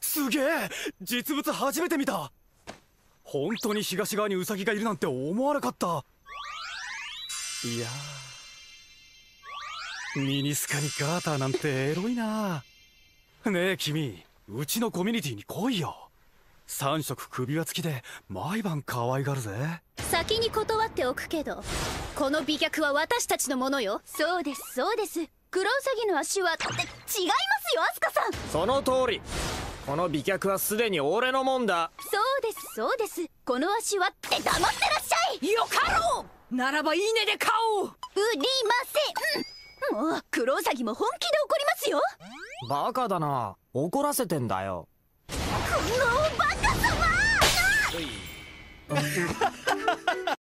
すげえ実物初めて見た本当に東側にウサギがいるなんて思わなかったいやミニスカにガーターなんてエロいなねえ君うちのコミュニティに来いよ3色首輪付きで毎晩可愛がるぜ先に断っておくけどこの美脚は私たちのものよそうですそうですクロウサギの足は違いますその通りこの美脚はすでに俺のもんだそうですそうですこの足はって黙ってらっしゃいよかろうならばいいねで買おう売りません、うん、もうクロウサギも本気で怒りますよバカだな怒らせてんだよこのバカ様